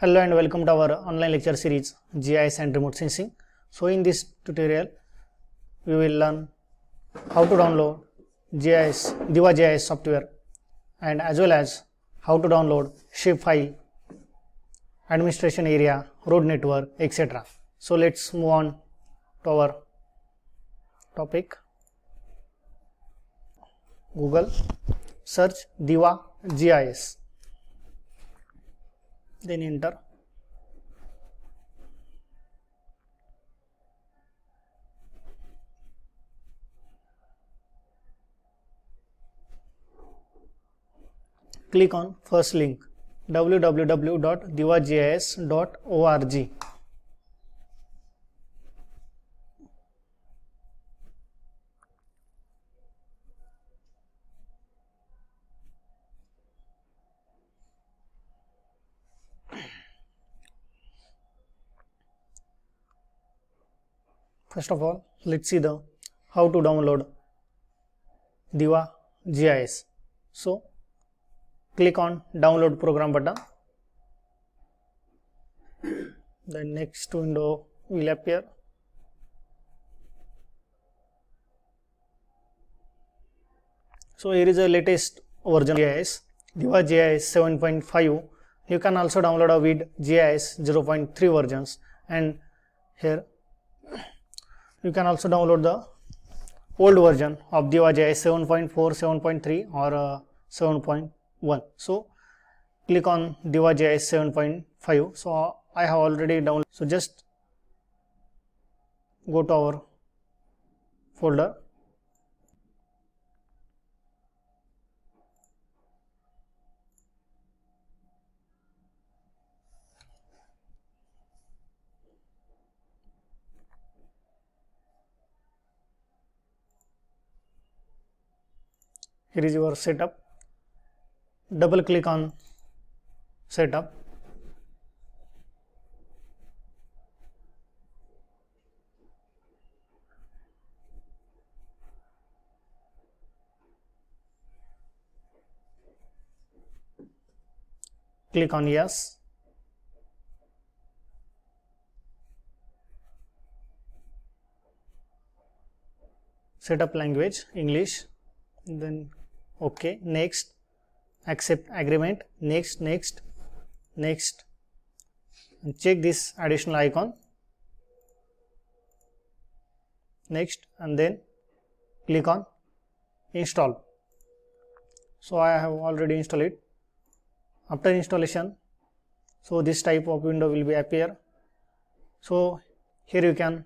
Hello and welcome to our online lecture series GIS and remote sensing. So in this tutorial we will learn how to download GIS Diva GIS software and as well as how to download shapefile, administration area, road network etc. So let's move on to our topic Google search Diva GIS then enter click on first link www.divajis.org First of all, let's see the how to download Diva GIS. So click on download program button. The next window will appear. So here is the latest version of GIS, Diva GIS 7.5. You can also download a with GIS 0.3 versions and here you can also download the old version of the 7.4, 7.3 or uh, 7.1. So click on DivaJS 7.5. So I have already downloaded. So just go to our folder here is your setup double click on setup click on yes setup language english then okay next accept agreement next next next and check this additional icon next and then click on install so i have already installed it after installation so this type of window will be appear so here you can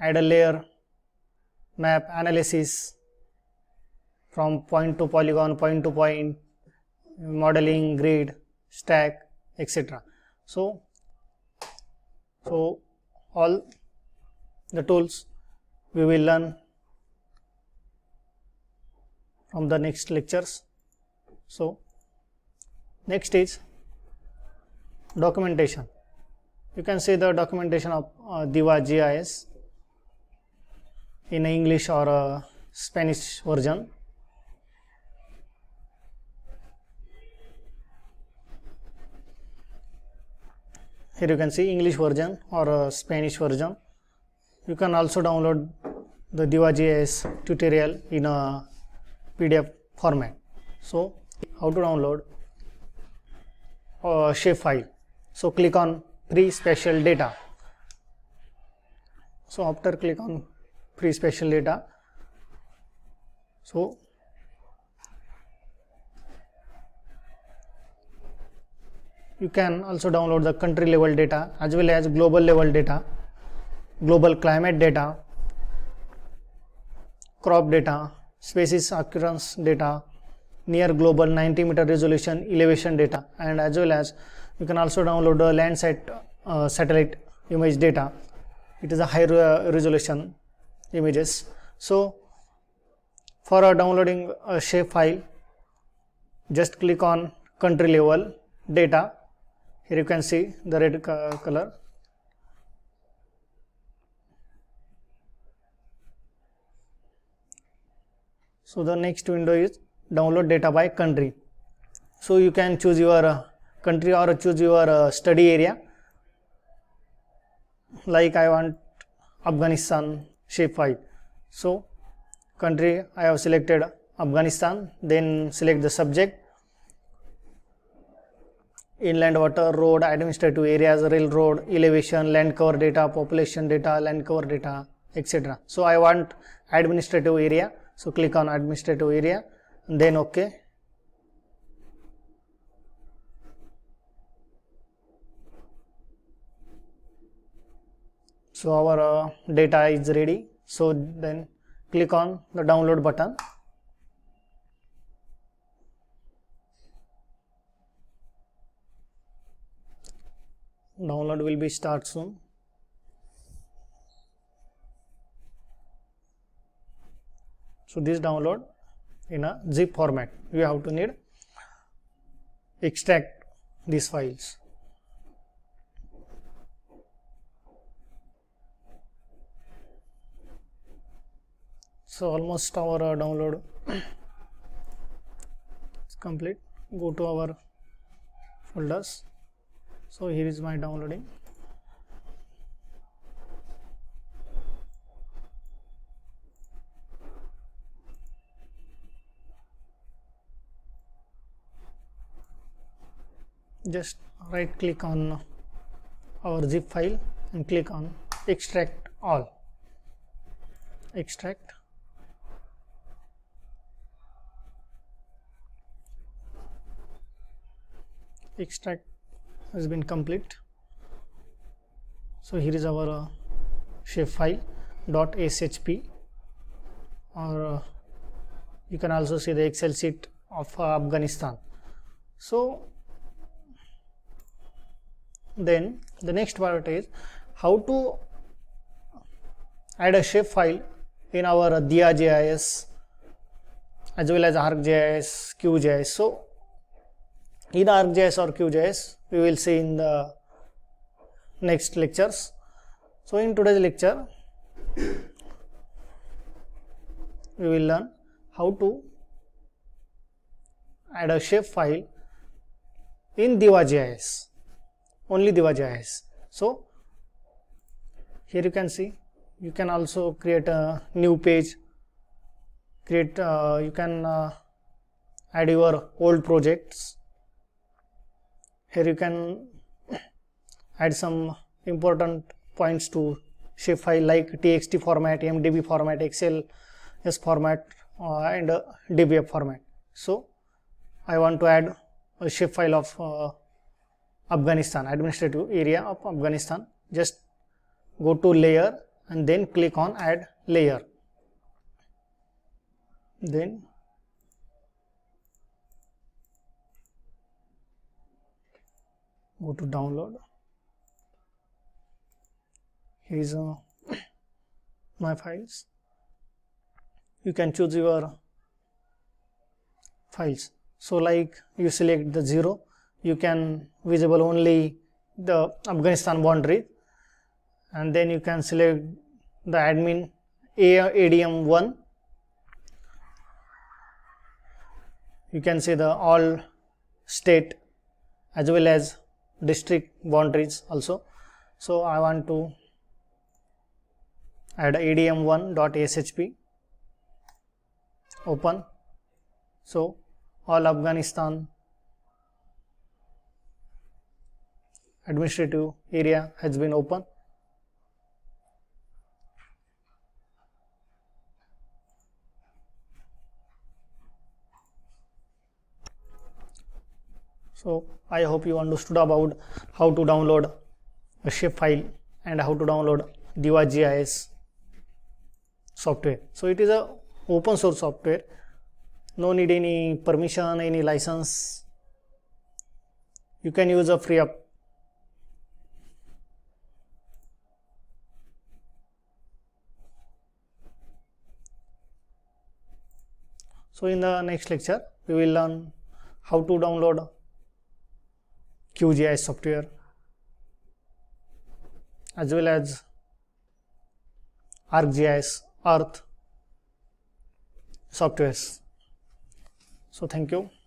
add a layer map analysis from point to polygon, point to point, modeling, grid, stack, etc. So, so all the tools we will learn from the next lectures. So, next is documentation. You can see the documentation of uh, Diva GIS in English or uh, Spanish version. here you can see English version or uh, Spanish version you can also download the DivaJS tutorial in a PDF format so how to download a uh, shape file so click on free special data so after click on free special data so you can also download the country level data as well as global level data global climate data crop data species occurrence data near global 90 meter resolution elevation data and as well as you can also download the landsat uh, satellite image data it is a higher resolution images so for uh, downloading a shape file just click on country level data here you can see the red color so the next window is download data by country so you can choose your uh, country or choose your uh, study area like i want afghanistan shape file so country i have selected afghanistan then select the subject inland water, road, administrative areas, railroad, elevation, land cover data, population data, land cover data, etc. So I want administrative area. So click on administrative area then OK. So our uh, data is ready. So then click on the download button. download will be start soon so this download in a zip format you have to need extract these files so almost our uh, download is complete go to our folders so here is my downloading just right click on our zip file and click on extract all extract extract has been complete so here is our uh, shape file dot shp or uh, you can also see the excel sheet of uh, afghanistan so then the next part is how to add a shape file in our uh, dia.js as well as ArcGIS, QGIS. so in ArcGIS or QGIS we will see in the next lectures. So, in today's lecture, we will learn how to add a shape file in Diva.js, only Diva.js. So, here you can see you can also create a new page, create uh, you can uh, add your old projects here you can add some important points to shape file like txt format mdb format S format uh, and uh, dbf format so i want to add a shape file of uh, afghanistan administrative area of afghanistan just go to layer and then click on add layer then go to download here's uh, my files you can choose your files so like you select the zero you can visible only the afghanistan boundary and then you can select the admin adm1 you can see the all state as well as district boundaries also. So I want to add adm1.shp open. So all Afghanistan administrative area has been open. so i hope you understood about how to download a shapefile and how to download diva gis software so it is a open source software no need any permission any license you can use a free up so in the next lecture we will learn how to download QGIS software as well as ArcGIS, Earth softwares. So thank you.